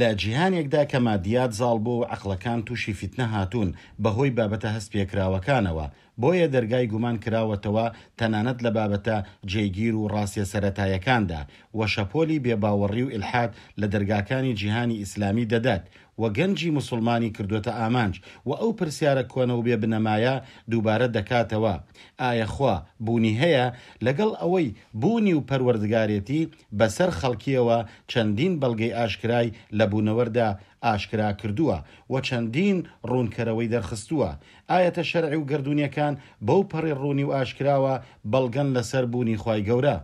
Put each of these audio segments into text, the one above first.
لە جیهانێکدا کە مادیات زاڵ بۆ و عقلەکان تووشی فیتنە هاتوون بەهۆی بابەتە هەست پێکراوەکانەوە بۆیە دەرگای گومان کراوەتەوە تەنانەت لە بابەتە جێگیر و ڕاستیە سەتایەکاندا وەشەپۆلی بێباوەڕی و ئلحات لە دەرگاکانی جیهانی ئیسلامی دەدات و گەنجی مسلمانی کردوتە ئامانج و ئەو پرسیارە کۆنە و بێ بنەمایە دووبارە دەکاتەوە ئایا خوا بوونی هەیە لەگەڵ ئەوەی بوونی و پەروەردگارێتی بەسەر خەڵکیەوە چەندین بەڵگەی ئاشکرای لە بوونەوەردا ئاشکرا کردووە و چەندین ڕوونکەرەوەی دەرخستووە ئاەتە شەرعی و گردردونیەکان بەو پەڕی ڕوونی و ئاشکراوە بەڵگەن لەسەر بوونی خی گەورە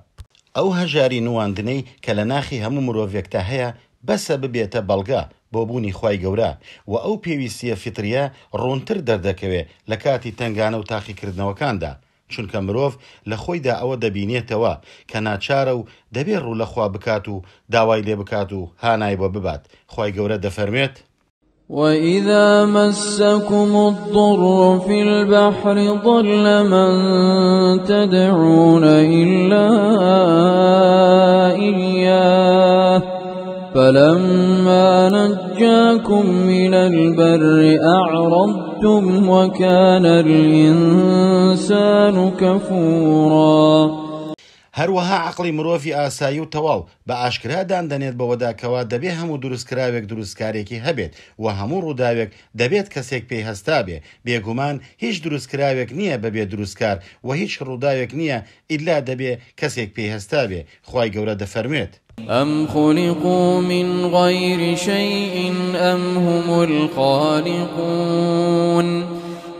ئەو هەژاری نواندنەی کە لە ناخی هەموو مرۆڤێکتا هەیە بەسە ببێتە بەڵگە بۆ بوونی خی گەورە و ئەو پێویستیە فتریە ڕۆنتر دەردەکەوێت لە کاتی تنگانە و تاقیکردنەوەکاندا چونکە مرۆڤ لە خۆیدا ئەوە دەبینێتەوە کە ناچارە و دەبێت ڕوو لەخوا بکات و داوای لێ بکات و هانای بۆ ببات خی گەورە دەفەرمێت وإذا مسكم الضر في البحر ضل من تدعون إلا إياه فلما نجاكم نجاكم من البر أعرضتم وكان الإنسان كفورا هەروەها عقلی مرۆڤی ئاسایی و تەواو بە ئاشکرادان دەنێت بەوەداکەوە دەبێت هەموو دروستکراوێک دروستکارێکی هەبێت و هەموو ڕووداوێک دەبێت کەسێک پێی هەستا بێ بێگومان هیچ دروستکراوێک نییە بەبێ دروستکار و هیچ ڕووداوێک نییە ئیدلا دەبێت کەسێک پێی هەستا بێ خی گەورە دەفەرمێت. أم خلقوا من غير شيء أم هم الخالقون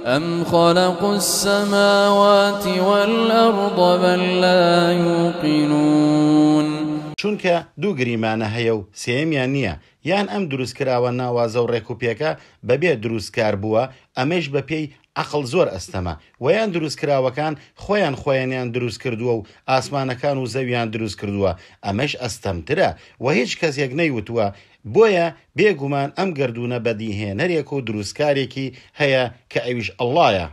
أم خلقوا السماوات والأرض بل لا يوقنون چونکە دو گریمانە هەیە و سێمیان نییە یان ئەم دروستکراوە ناوازە و ڕێکوپیەکە بەبێ دروستکار بووە ئەمەش بە پێی عقل زۆر ئەستەما ویان دروستکراوەکان خۆیان خۆیانیان دروست کردووە و ئاسمانەکان و زەویان دروست کردووە ئەمەش ئەستەمترە و هیچ کەسێک نەیوتووە بۆیە بێگومان ئەم گردونە بەدیهێنەرێک و دروستکارێکی هەیە کە ئەویش ئەڵایە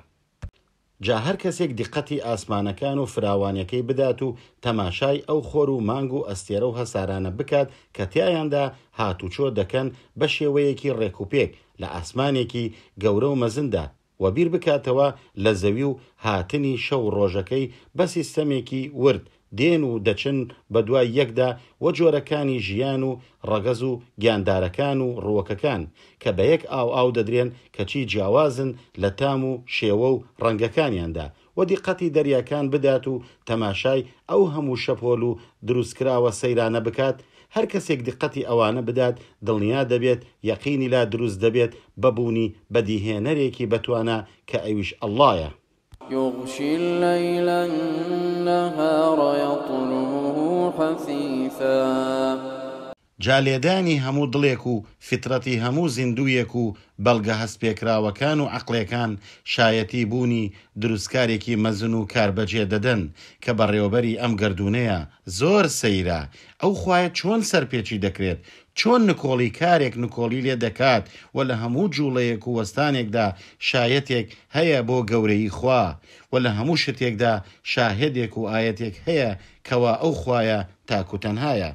جا هەر کەسێک دیقەتی ئاسمانەکان و فراوانەکەی بدات و تەماشای ئەو خۆر و مانگ و ئەستێرە و هەسارانە بکات کە تیایاندا هاتوچۆ دەکەن بە شێوەیەکی ڕێکوپێک لە ئاسمانێکی گەورە و مەزندا و بیر بکاتەوە لە زەوی و هاتنی شەو ڕۆژەکەی بە سیستەمێکی ورد دێن و دەچن بە دوای یەکدا وە جۆرەکانی ژیان و ڕەگەز و گیاندارەکان و ڕووەکەکان کە بە یەک ئاو ئاو دەدرێن کەچی جیاوازن لە تام و شێوە و ڕەنگەکانیاندا و دیقەتی دەریاکان بدات و تەماشای ئەو هەموو شەپۆل و دروستکراوە سەیرانە بکات هەر کەسێک دقەتی ئەوانە بدات دڵنیا دەبێت یەقینی لا دروست دەبێت ببوونی بەدیهێنەرێکی بتوانە کە ئەویش ئەلایە. يغشي الليل النهار يطلبه حثيثا جالێدانی هەموو دڵێک و فترەتی هەموو زیندویەک و بەڵگە هەستپێکراوەکان و عقلەکان شایەتی بوونی دروستکارێکی مەزن و کاربەجێ دەدەن کە بەڕێوبەری ئەم گردونەیە زۆر سەیرا ئەو خوایە چۆن سەرپێکی دەکرێت چۆن نکۆڵی کارێک نکۆلی لێ دەکات و لە هەموو جوڵەیەک و وەستانێکدا شایەتێک هەیە بۆ گەورەی خوا و لە هەموو شتێکدا شاهدێک و ئاەتێک هەیە کەوا ئەو خوایە تاکوتەنهایە.